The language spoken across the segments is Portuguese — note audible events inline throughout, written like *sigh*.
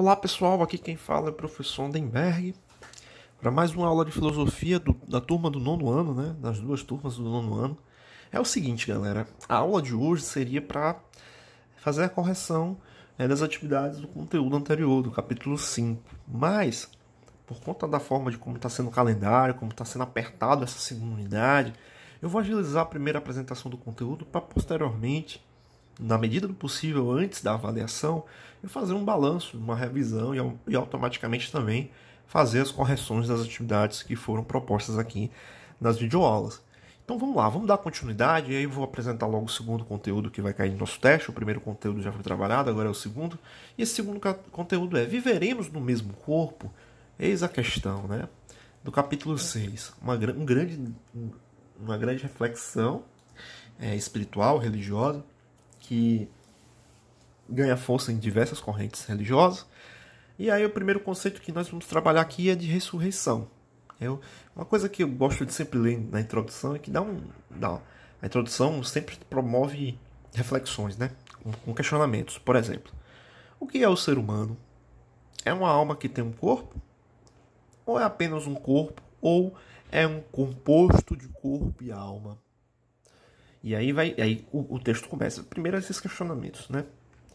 Olá pessoal, aqui quem fala é o professor Ondenberg para mais uma aula de filosofia do, da turma do nono ano, né? Das duas turmas do nono ano. É o seguinte, galera, a aula de hoje seria para fazer a correção né, das atividades do conteúdo anterior, do capítulo 5. Mas, por conta da forma de como está sendo o calendário, como está sendo apertado essa segunda unidade, eu vou agilizar a primeira apresentação do conteúdo para posteriormente na medida do possível, antes da avaliação, eu fazer um balanço, uma revisão e, e automaticamente também fazer as correções das atividades que foram propostas aqui nas videoaulas. Então vamos lá, vamos dar continuidade e aí eu vou apresentar logo o segundo conteúdo que vai cair no nosso teste. O primeiro conteúdo já foi trabalhado, agora é o segundo. E esse segundo conteúdo é: viveremos no mesmo corpo? Eis a questão, né? Do capítulo 6. Uma, um grande, uma grande reflexão é, espiritual, religiosa que ganha força em diversas correntes religiosas. E aí o primeiro conceito que nós vamos trabalhar aqui é de ressurreição. Eu, uma coisa que eu gosto de sempre ler na introdução é que dá um, dá, a introdução sempre promove reflexões, né? Com, com questionamentos. Por exemplo, o que é o ser humano? É uma alma que tem um corpo? Ou é apenas um corpo? Ou é um composto de corpo e alma? E aí vai, aí o, o texto começa. Primeiro esses questionamentos, né?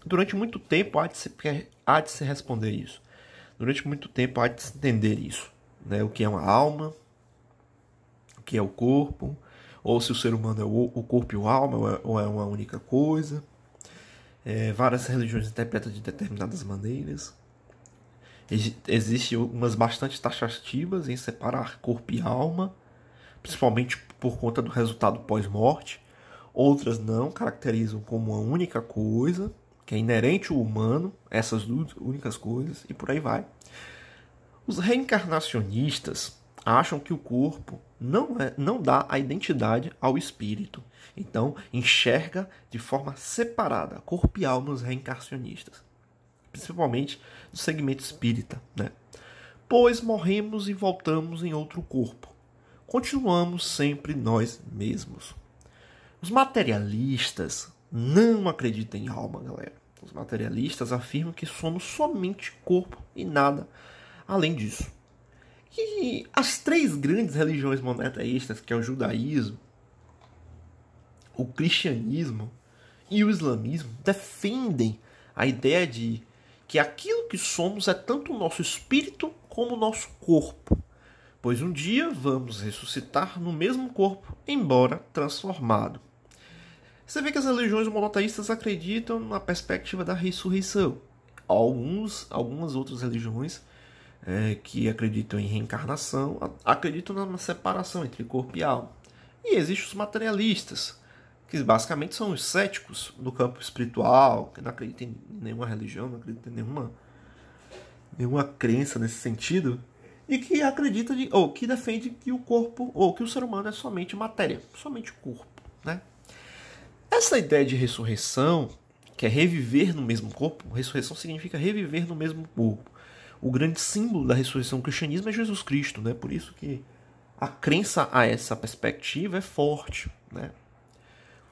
Durante muito tempo há de se, há de se responder isso. Durante muito tempo há de se entender isso, né? O que é uma alma, o que é o corpo, ou se o ser humano é o, o corpo e a alma, ou é, ou é, uma única coisa. É, várias religiões interpretam de determinadas maneiras. Existem umas bastante taxativas em separar corpo e alma, principalmente por conta do resultado pós-morte outras não caracterizam como uma única coisa, que é inerente ao humano, essas duas únicas coisas, e por aí vai. Os reencarnacionistas acham que o corpo não, é, não dá a identidade ao espírito. Então, enxerga de forma separada, corpo e alma, os reencarnacionistas, principalmente do segmento espírita. Né? Pois morremos e voltamos em outro corpo. Continuamos sempre nós mesmos. Os materialistas não acreditam em alma, galera. Os materialistas afirmam que somos somente corpo e nada além disso. E as três grandes religiões monoteístas, que é o judaísmo, o cristianismo e o islamismo, defendem a ideia de que aquilo que somos é tanto o nosso espírito como o nosso corpo, pois um dia vamos ressuscitar no mesmo corpo, embora transformado. Você vê que as religiões monoteístas acreditam na perspectiva da ressurreição. Alguns, algumas outras religiões é, que acreditam em reencarnação acreditam na separação entre corpo e alma. E existem os materialistas, que basicamente são os céticos do campo espiritual, que não acreditam em nenhuma religião, não acreditam em nenhuma, nenhuma crença nesse sentido, e que acredita de, ou que defende que o corpo ou que o ser humano é somente matéria, somente corpo, né? Essa ideia de ressurreição, que é reviver no mesmo corpo, ressurreição significa reviver no mesmo corpo. O grande símbolo da ressurreição do cristianismo é Jesus Cristo, né? Por isso que a crença a essa perspectiva é forte, né?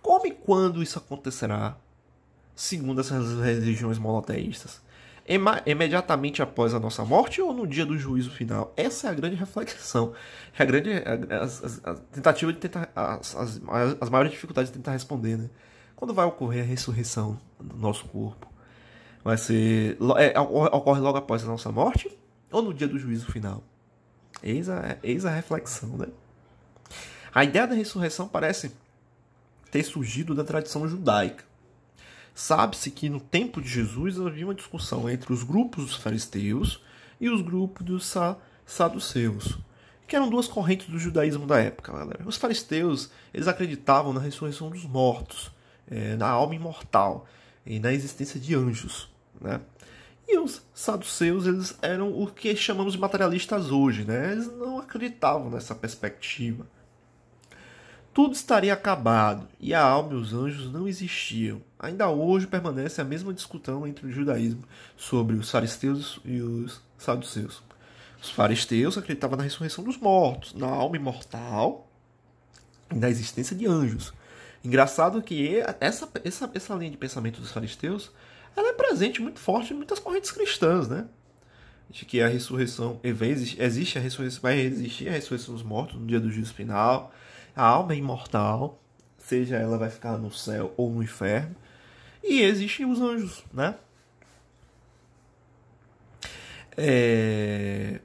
Como e quando isso acontecerá, segundo essas religiões monoteístas? imediatamente após a nossa morte ou no dia do juízo final? Essa é a grande reflexão. É a grande a, a, a tentativa de tentar. As, as, as maiores dificuldades de tentar responder, né? Quando vai ocorrer a ressurreição do nosso corpo? Vai ser. É, ocorre logo após a nossa morte ou no dia do juízo final? Eis a, eis a reflexão, né? A ideia da ressurreição parece ter surgido da tradição judaica Sabe-se que no tempo de Jesus havia uma discussão entre os grupos dos fariseus e os grupos dos sa saduceus, que eram duas correntes do judaísmo da época, galera. Os fariseus, eles acreditavam na ressurreição dos mortos, é, na alma imortal e na existência de anjos, né? E os saduceus, eles eram o que chamamos de materialistas hoje, né? Eles não acreditavam nessa perspectiva. Tudo estaria acabado e a alma e os anjos não existiam ainda hoje permanece a mesma discussão entre o judaísmo sobre os fariseus e os saduceus. Os fariseus acreditavam na ressurreição dos mortos, na alma imortal e na existência de anjos. Engraçado que essa, essa, essa linha de pensamento dos fariseus ela é presente muito forte em muitas correntes cristãs, né? De que a ressurreição existe a ressurreição, vai existir a ressurreição dos mortos no dia do juízo final, a alma é imortal, seja ela vai ficar no céu ou no inferno. E existem os anjos, né? É...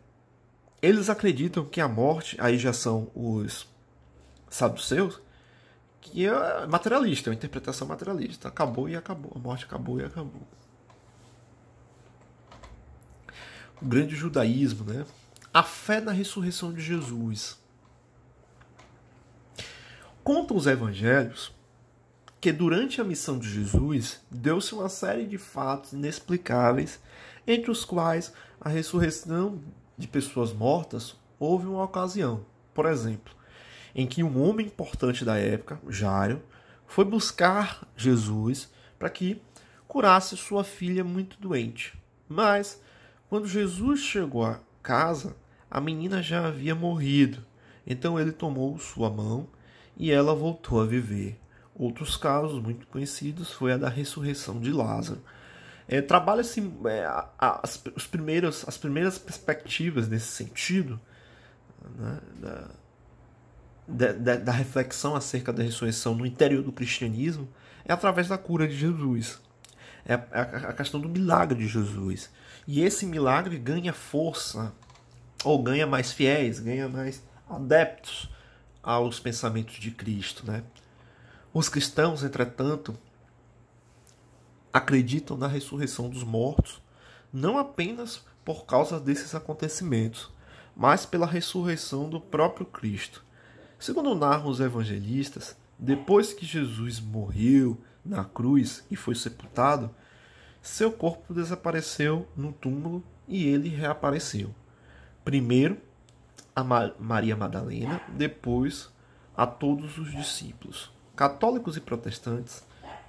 Eles acreditam que a morte, aí já são os saduceus, que é materialista, é uma interpretação materialista. Acabou e acabou, a morte acabou e acabou. O grande judaísmo, né? A fé na ressurreição de Jesus. Contam os evangelhos que durante a missão de Jesus deu-se uma série de fatos inexplicáveis, entre os quais a ressurreição de pessoas mortas houve uma ocasião, por exemplo, em que um homem importante da época, Jairo, foi buscar Jesus para que curasse sua filha muito doente. Mas, quando Jesus chegou à casa, a menina já havia morrido. Então ele tomou sua mão e ela voltou a viver. Outros casos muito conhecidos foi a da ressurreição de Lázaro. É, Trabalha-se assim, é, as, os primeiros, as primeiras perspectivas nesse sentido, né, da, da, da reflexão acerca da ressurreição no interior do cristianismo, é através da cura de Jesus. É a, a questão do milagre de Jesus. E esse milagre ganha força, ou ganha mais fiéis, ganha mais adeptos aos pensamentos de Cristo, né? Os cristãos, entretanto, acreditam na ressurreição dos mortos, não apenas por causa desses acontecimentos, mas pela ressurreição do próprio Cristo. Segundo narram os evangelistas, depois que Jesus morreu na cruz e foi sepultado, seu corpo desapareceu no túmulo e ele reapareceu. Primeiro a Maria Madalena, depois a todos os discípulos católicos e protestantes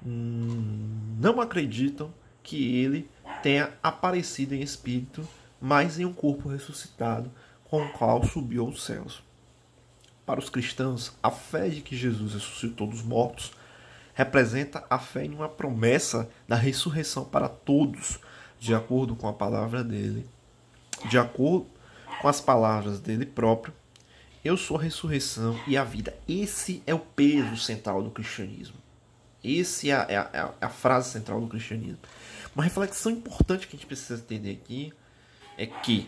hum, não acreditam que ele tenha aparecido em espírito, mas em um corpo ressuscitado com o qual subiu aos céus. Para os cristãos, a fé de que Jesus ressuscitou dos mortos representa a fé em uma promessa da ressurreição para todos, de acordo com a palavra dele, de acordo com as palavras dele próprio eu sou a ressurreição e a vida. Esse é o peso central do cristianismo. Essa é a, é a, é é a frase central do cristianismo. Uma reflexão importante que a gente precisa entender aqui é que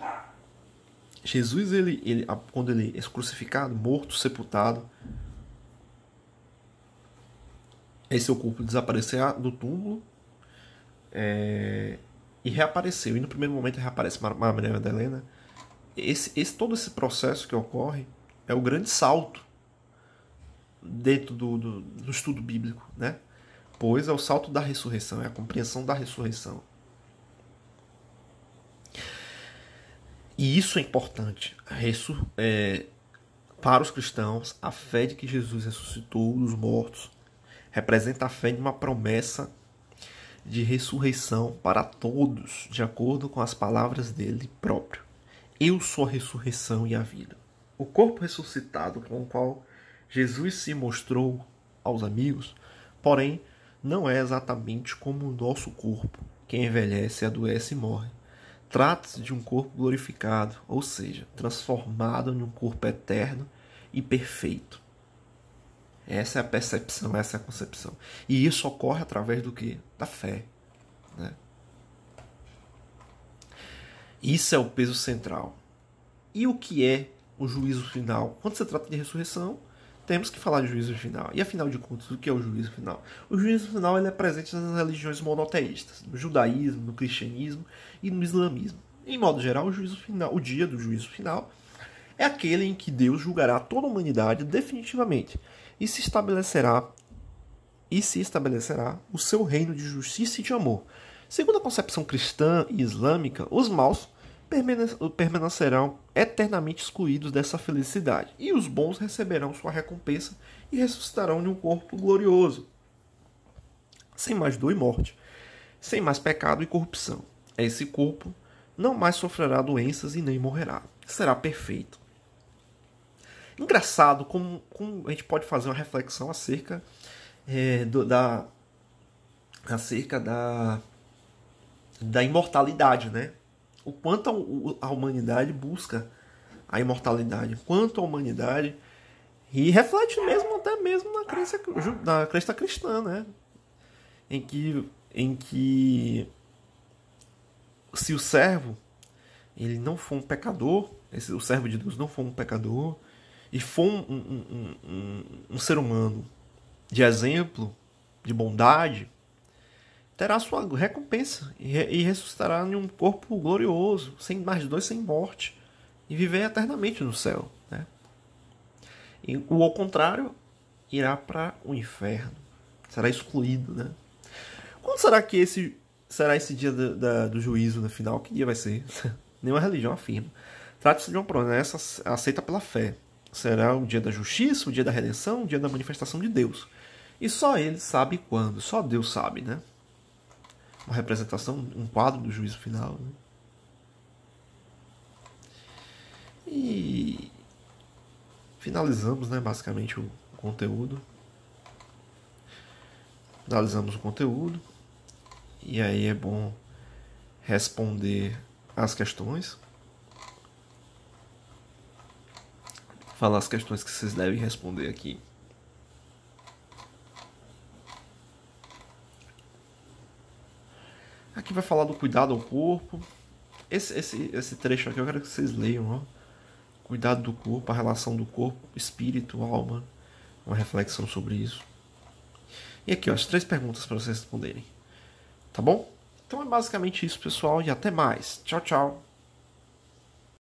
Jesus, ele, ele, quando ele é crucificado, morto, sepultado, esse seu corpo desapareceu do túmulo é, e reapareceu. E no primeiro momento reaparece Maria Madalena. Esse, esse, todo esse processo que ocorre é o grande salto dentro do, do, do estudo bíblico, né? Pois é o salto da ressurreição, é a compreensão da ressurreição. E isso é importante. Ressur é, para os cristãos, a fé de que Jesus ressuscitou dos mortos representa a fé de uma promessa de ressurreição para todos, de acordo com as palavras dele próprio. Eu sou a ressurreição e a vida. O corpo ressuscitado com o qual Jesus se mostrou aos amigos, porém, não é exatamente como o nosso corpo. que envelhece, adoece e morre. Trata-se de um corpo glorificado, ou seja, transformado em um corpo eterno e perfeito. Essa é a percepção, essa é a concepção. E isso ocorre através do que? Da fé. Né? Isso é o peso central. E o que é o juízo final. Quando se trata de ressurreição, temos que falar de juízo final. E afinal de contas, o que é o juízo final? O juízo final ele é presente nas religiões monoteístas, no judaísmo, no cristianismo e no islamismo. Em modo geral, o juízo final, o dia do juízo final, é aquele em que Deus julgará toda a humanidade definitivamente e se estabelecerá e se estabelecerá o seu reino de justiça e de amor. Segundo a concepção cristã e islâmica, os maus permanecerão eternamente excluídos dessa felicidade, e os bons receberão sua recompensa e ressuscitarão de um corpo glorioso, sem mais dor e morte, sem mais pecado e corrupção. Esse corpo não mais sofrerá doenças e nem morrerá. Será perfeito. Engraçado como, como a gente pode fazer uma reflexão acerca é, do, da acerca da da imortalidade, né? o quanto a, a humanidade busca a imortalidade, quanto a humanidade e reflete mesmo até mesmo na crença da crença cristã, né? Em que em que se o servo ele não for um pecador, esse, o servo de Deus não for um pecador e for um, um, um, um ser humano de exemplo, de bondade, terá sua recompensa e, e ressuscitará em um corpo glorioso, sem mais dor, sem morte, e viver eternamente no céu. Né? E, o ao contrário irá para o inferno, será excluído. Né? Quando será que esse será esse dia do, da, do juízo no final? Que dia vai ser? *laughs* Nenhuma religião afirma. Trata-se de uma promessa aceita pela fé. Será o dia da justiça, o dia da redenção, o dia da manifestação de Deus. E só ele sabe quando, só Deus sabe, né? uma representação, um quadro do juízo final. Né? E finalizamos, né, basicamente o conteúdo. Finalizamos o conteúdo. E aí é bom responder as questões. Falar as questões que vocês devem responder aqui. Aqui vai falar do cuidado ao corpo. Esse, esse, esse trecho aqui eu quero que vocês leiam. Ó. Cuidado do corpo, a relação do corpo, espírito, alma. Uma reflexão sobre isso. E aqui, ó, as três perguntas para vocês responderem. Tá bom? Então é basicamente isso, pessoal, e até mais. Tchau, tchau.